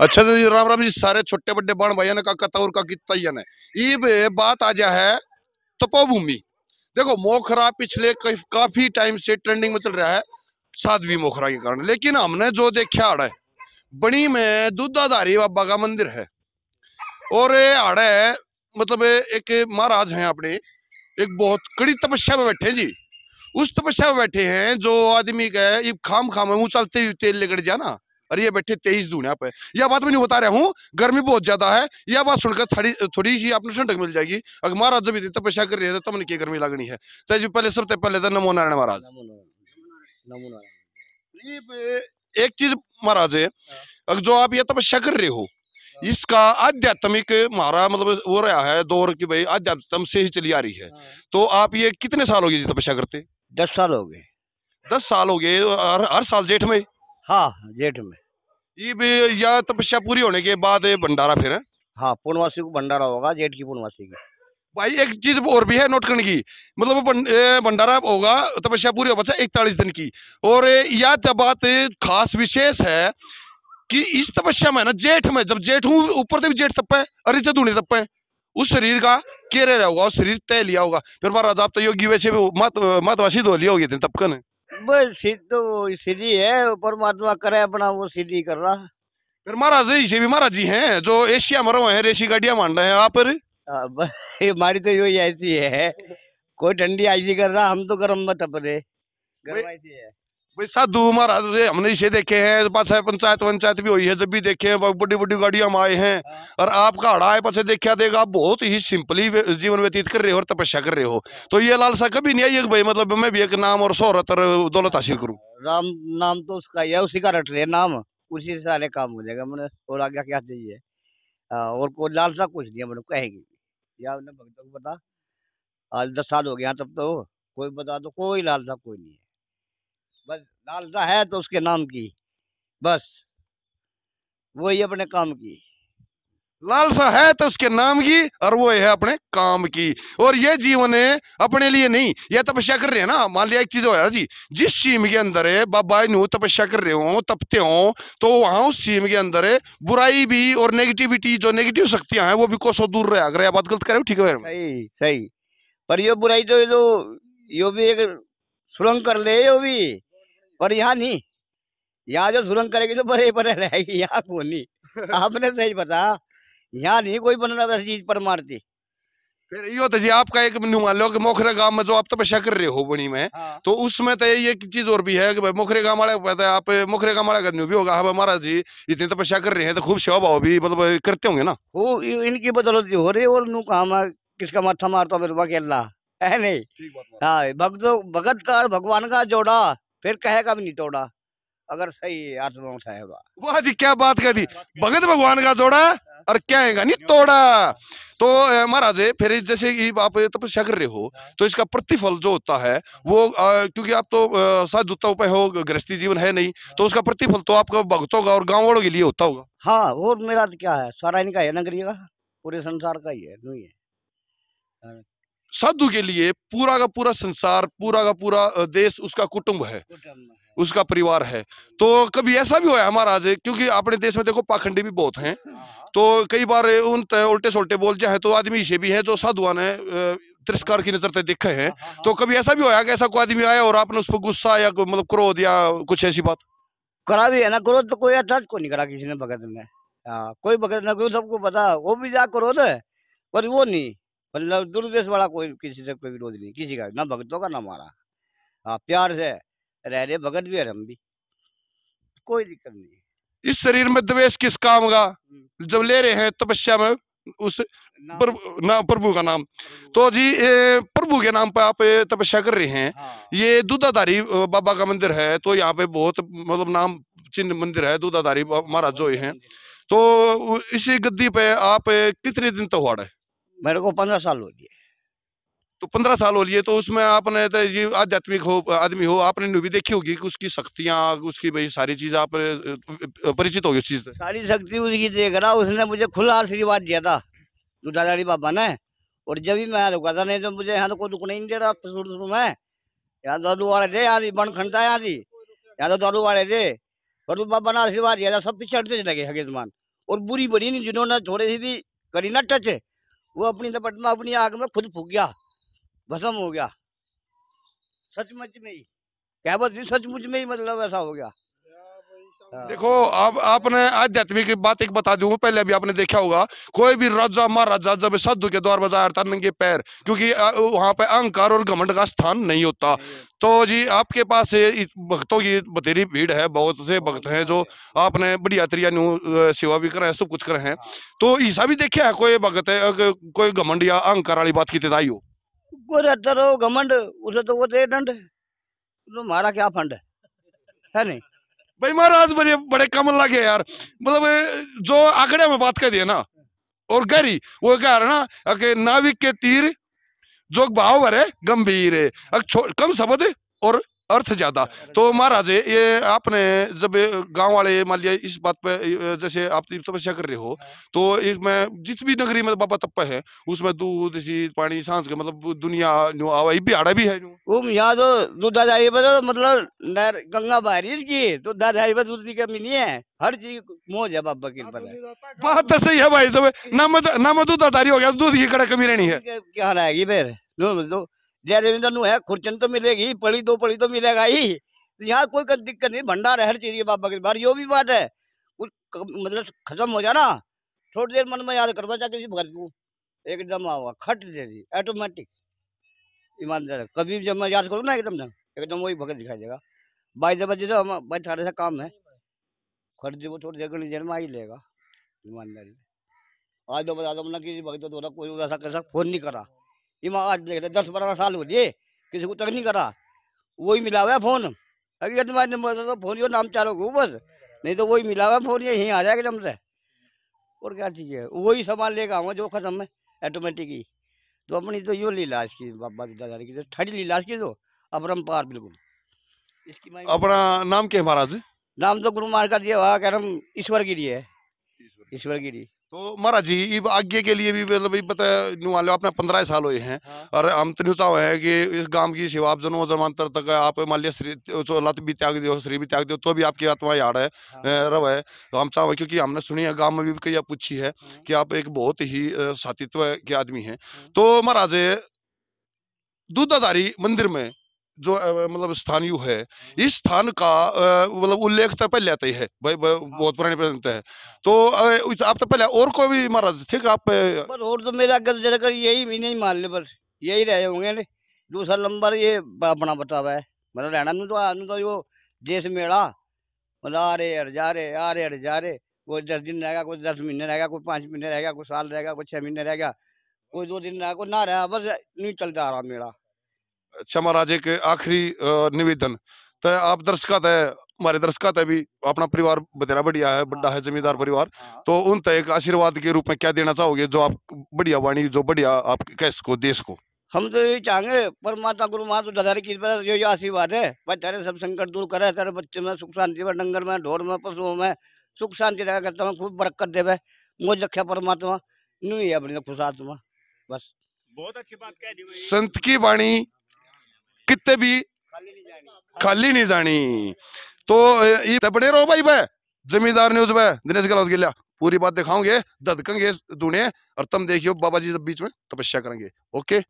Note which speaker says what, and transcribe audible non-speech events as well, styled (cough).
Speaker 1: अच्छा जी तो राम राम जी सारे छोटे बड़े बाण भैया ने का कतौर का कितन है ये बात आ जा है तपोभूमि देखो मोखरा पिछले काफी टाइम से ट्रेंडिंग में चल रहा है साध्वी मोखरा के कारण लेकिन हमने जो देखा है बनी में दुधाधारी बाबा का मंदिर है और है मतलब एक महाराज हैं अपने एक बहुत कड़ी तपस्या में बैठे जी उस तपस्या में बैठे हैं जो आदमी का खाम खाम है वो चलते हुए तेल लेकर जाना और ये बैठे तेईस दून यहाँ पे यह बात मैं बता रहा हूँ गर्मी बहुत ज्यादा है यह बात सुनकर थोड़ी थोड़ी सी आपने ठंडक मिल जाएगी अगर महाराज जब इतनी तपस्या कर रहे थे तो तब क्या गर्मी लगनी है तो पहले सबसे पहले तो नमो नारायण महाराज एक चीज महाराज है हाँ। अगर जो आप ये तपस्या कर रहे हो हाँ। इसका आध्यात्मिक मारा मतलब वो रहा है दौर की भाई आध्यात्म से ही चली आ रही है हाँ। तो आप ये कितने साल हो गए तपस्या करते दस साल हो गए दस साल हो गए हर साल जेठ में हाँ, हाँ जेठ में ये भी तपस्या पूरी होने के बाद भंडारा फिर हाँ पूर्णवासी को भंडारा होगा जेठ की पूर्णवासी की भाई एक चीज और भी है नोट करने की मतलब भंडारा होगा तपस्या पूरी होगा इकतालीस दिन की और यह तो बात खास विशेष है कि इस तपस्या में ना जेठ में जब जेठ हूँ ऊपर से भी जेठ तप है अरे चतुणी उस शरीर का केरे रहा होगा उस शरीर तय लिया होगा फिर महाराज आप तो योगी वैसे भी मत मतवासी धो लिया होगी तपकन
Speaker 2: सिद्ध तो सीधी है परमात्मा करे अपना वो सीधी कर रहा
Speaker 1: फिर महाराज जी भी महाराज जी हैं जो एशिया में रहो हैं रेसी मान रहे हैं आप
Speaker 2: हमारी तो यही ऐसी है कोई ठंडी आई कर रहा हम तो गर्म मत अपने गर्म ऐसी है
Speaker 1: भाई साधु महाराज हमने इसे देखे हैं पास है पंचायत पंचायत भी हुई है जब भी देखे हैं बड़ी बड़ी गाड़ियां हम आए हैं हाँ। और आपका हड़ा है पास देखा देगा आप बहुत ही सिंपली जीवन व्यतीत कर रहे हो और तपस्या कर रहे हो हाँ। तो ये लालसा कभी नहीं आई भाई मतलब मैं भी एक नाम और शोहरत और दौलत हासिल करूँ
Speaker 2: राम नाम तो उसका ही है उसी का रट रहे नाम उसी से सारे काम हो जाएगा मैंने और आगे क्या चाहिए और कोई लालसा कुछ नहीं है मैंने कहेगी या आपने को पता आज दस साल हो गया तब तो कोई बता दो कोई लालसा कोई नहीं है बस लालसा है तो उसके नाम की बस ही अपने काम की
Speaker 1: लालसा है तो उसके नाम की और वो है अपने काम की और ये जीवन है अपने लिए नहीं ये तपस्या कर रहे हैं ना मान लिया एक चीज हो जी जिस सीम के अंदर है बाबा नू तपस्या कर रहे हो तपते हो तो वहां उस सीम के अंदर है बुराई भी और नेगेटिविटी जो नेगेटिव शक्तियां हैं वो भी कौशो दूर रहे अगर बात गलत करे ठीक है सही सही पर ये बुराई तो ये
Speaker 2: जो यो भी एक सुरंग कर ले यो भी पर यहाँ नहीं यहाँ जो सुरंग करेगी तो बड़े बड़े रहेगी
Speaker 1: यहाँ को नहीं (laughs) आपने सही बता यहाँ नहीं कोई बन रहा चीज पर मारती फिर यो तो जी आपका एक मान लो कि मोखरे गांव में जो आप तो तपस्या कर रहे हो बनी में हाँ। तो उसमें तो ये चीज और भी है कि भाई मोखरे गांव वाले पता है आप मोखरे गांव वाला करने भी होगा हाँ महाराज जी इतनी तो तपस्या कर रहे हैं तो खूब सेवा हो भी मतलब करते होंगे ना
Speaker 2: वो इनकी बदौलत हो रही और नू काम है किसका माथा मारता मेरे अल्लाह है नहीं हाँ भगत भगत का भगवान का जोड़ा फिर कहेगा भी नहीं तोड़ा अगर सही आत्मा साहेबा
Speaker 1: वाह जी क्या बात कर दी भगत भगवान का जोड़ा और क्या है नहीं हाँ। तोड़ा तो महाराज फिर जैसे आप तो कर रहे हो हाँ। तो इसका प्रतिफल जो होता है हाँ। वो आ, क्योंकि आप तो साधुता उपाय हो गृहस्थी जीवन है नहीं तो उसका प्रतिफल तो आपका भगतों का और गाँव वालों के लिए होता होगा
Speaker 2: हाँ वो मेरा क्या है सारा इनका है नगरी का पूरे संसार का ही है नहीं है
Speaker 1: साधु के लिए पूरा का पूरा संसार पूरा का पूरा देश उसका कुटुंब है उसका परिवार है तो कभी ऐसा भी हुआ है आज क्योंकि अपने देश में देखो पाखंडी भी बहुत हैं हाँ, हाँ। तो कई बार उन उल्टे सोल्टे बोल जाए तो आदमी इसे भी है जो साधुआ ने तिरस्कार की नजर से देखे हैं हाँ, तो कभी ऐसा भी होया कि ऐसा कोई आदमी आया और आपने उस पर गुस्सा या मतलब क्रोध या कुछ ऐसी बात करा भी है ना क्रोध तो कोई अटैच को नहीं करा किसी
Speaker 2: ने भगत में आ, कोई भगत ना कोई सबको पता वो भी जा क्रोध है पर वो नहीं मतलब दुर्देश वाला कोई किसी से कोई विरोध नहीं किसी का ना भगतों का ना हमारा हाँ प्यार से रह रहे भगत भी हम भी कोई दिक्कत नहीं
Speaker 1: इस शरीर में द्वेष किस काम का हम्म। जब ले रहे हैं तपस्या में उस प्रभु ना प्रभु का नाम तो जी प्रभु के नाम पर आप तपस्या कर रहे हैं हाँ। ये दूधाधारी बाबा का मंदिर है तो यहाँ पे बहुत मतलब नाम चिन्ह मंदिर है दूधाधारी महाराज जो है तो इसी गद्दी पे आप कितने दिन तक तो हुआ है मेरे को पंद्रह साल हो गए तो पंद्रह साल हो लिए तो उसमें आपने तो ये आध्यात्मिक हो आदमी हो आपने भी देखी होगी कि उसकी शक्तियाँ उसकी भाई सारी चीज़ आप परिचित होगी उस चीज़
Speaker 2: सारी शक्ति उसकी देख रहा उसने मुझे खुला आशीर्वाद दिया था दुधाधारी बाबा ने और जब भी मैं रुका था नहीं तो मुझे यहाँ तो कोई रुकने नहीं दे रहा शुरू शुरू में यहाँ तो दारू वाले थे यहाँ तो बन खंडता यहाँ यहाँ तो। यहाँ तो दारू वाले थे और बाबा ने आशीर्वाद दिया था सब पीछे हटते लगे हगे और बुरी बड़ी नहीं जिन्होंने थोड़े सी भी करी ना टच वो अपनी लपट में अपनी आग में खुद फूक गया भसम हो गया सचमुच में ही कहवत भी सचमुच में ही मतलब ऐसा हो गया हाँ। देखो
Speaker 1: आप आपने आध्यात्मिक बात एक बता दूं पहले भी आपने देखा होगा कोई भी राजा महाराजा जब साधु के द्वार बजाय था नंगे पैर क्योंकि वहां पे अहंकार और घमंड का स्थान नहीं होता तो जी आपके पास भक्तों की बतेरी भीड़ है बहुत से भक्त हैं जो आपने बड़ी यात्रिया सेवा भी करे हैं सब कुछ करे हैं हाँ। तो ईसा भी देखा है कोई भक्त है कोई घमंड या अहंकार वाली बात की तेदाई
Speaker 2: हो घमंड उसे तो वो दे दंड तो मारा क्या फंड
Speaker 1: है नहीं भाई महाराज बड़े बड़े कम लगे यार मतलब जो आंकड़े में बात कर दिया ना और गरी वो कह रहा ना कि नाविक के तीर जो भाव भरे गंभीर है कम शब्द और अर्थ ज़्यादा तो महाराज ये आपने जब गांव वाले मान लिया इस बात पे जैसे आप तपस्या कर रहे हो तो इसमें जिस भी नगरी में बाबा तप्पा है उसमें दूध चीज पानी सांस के मतलब दुनिया जो आवाई भी आड़ा भी है वो यहाँ तो दूध आई
Speaker 2: बस मतलब गंगा बहरी की तो आधारी पर दूध की कमी नहीं है हर चीज मोज है बाबा की बात
Speaker 1: तो सही है भाई सब नाम नाम दूध आधारी हो गया तो दूध की कड़ा कमी
Speaker 2: रहनी है क्या रहेगी फिर जय रविंद्र नु है खुरचन तो मिलेगी पड़ी दो पड़ी तो मिलेगा ही तो यहाँ कोई दिक्कत नहीं भंडार हर चीज बाबा के बार यो भी बात है कुछ मतलब खत्म हो जाना थोड़ी देर मन में याद करवा चाहे किसी भगत को एकदम आओ खट दे दी ऑटोमेटिक ईमानदार कभी जब मैं याद करूँ ना एकदम ना एकदम वही भगत दिखाई देगा बाईस बजे तो हम बाईस साढ़े सा काम है खट जो थोड़ी देर देर में आ ही लेगा ईमानदारी आज तो बता दो ना मतलब किसी भगत तो कोई ऐसा कैसा फोन नहीं करा आज देख रहे दस बारह साल हो जाए किसी को तक नहीं करा वही मिला हुआ फोन अभी तुम्हारे नंबर तो फोन यो नाम चालो को बस नहीं तो वही मिला हुआ फोन यहीं आ जाएगा जम से और क्या चीज़ है वही सामान लेकर आऊँगा जो ख़त्म है ऑटोमेटिक ही तो अपनी तो यो लीला इसकी बाबा दादा की ठंडी ठड़ी लीला इसकी तो अपरम पार बिल्कुल इसकी अपना
Speaker 1: नाम क्या है महाराज नाम तो गुरु महाराज का दिया हुआ कैरम ईश्वर गिरी है ईश्वर गिरी तो महाराज जी इब आगे के लिए भी मतलब पता न्यू मान लो अपने पंद्रह साल हुए हैं हाँ। और हम तो न्यू चाहो है कि इस गांव की सेवा आप जनो जमानतर तक आप मान लिया श्री लत भी त्याग दियो श्री भी त्याग दियो तो भी आपकी आत्मा याद है हाँ। रव है तो हम चाहे क्योंकि हमने सुनी है गाँव में भी कई पूछी है हाँ। कि आप एक बहुत ही सातित्व के आदमी है तो महाराज दूधाधारी मंदिर में जो मतलब स्थान स्थानीय है इस स्थान का मतलब उल्लेख तो पहले आता ही है भाई हाँ। बहुत पुराने प्रसंग है तो आप तो पहले और कोई भी महाराज थे आप पर और तो मेरा अगर जरा यही
Speaker 2: भी नहीं मान ले पर यही रहे होंगे दूसरा नंबर ये अपना बतावा है मतलब रहना तो आने तो वो जैसे मेला मतलब आ रहे अड़ जा रहे आ रहे अड़ जा रहे कोई दस दिन रहेगा कोई दस महीने रहेगा कोई पाँच महीने रहेगा कोई साल रहेगा कोई छः महीने रहेगा कोई दो दिन रहेगा कोई ना रहा बस नहीं चलता आ रहा मेला
Speaker 1: क्षमा राजे के आखिरी निवेदन तो आप दर्शका तय हमारे दर्शका तय भी अपना परिवार बतेरा बढ़िया है बड़ा है हाँ। जमींदार परिवार हाँ। तो उन तय एक आशीर्वाद के रूप में क्या देना चाहोगे जो आप बढ़िया वाणी जो बढ़िया आप कह सको देश को
Speaker 2: हम तो यही चाहेंगे पर माता गुरु माता दादारी की ये आशीर्वाद है भाई तेरे सब संकट दूर करे तेरे बच्चे में सुख शांति में डंगर में ढोर में पशुओं में सुख शांति रहा करता हूँ खूब बरकत देवे मोज रखा परमात्मा नहीं है अपने खुश आत्मा बस बहुत अच्छी बात कह दी संत
Speaker 1: की वाणी कितने भी खाली नहीं जानी तो बने रहो भाई भाई जमींदार न्यूज भाई दिनेश गलत गिल्ला पूरी बात दिखाओगे ददकेंगे दुनिया और तुम देखियो बाबा जी बीच में तपस्या करेंगे ओके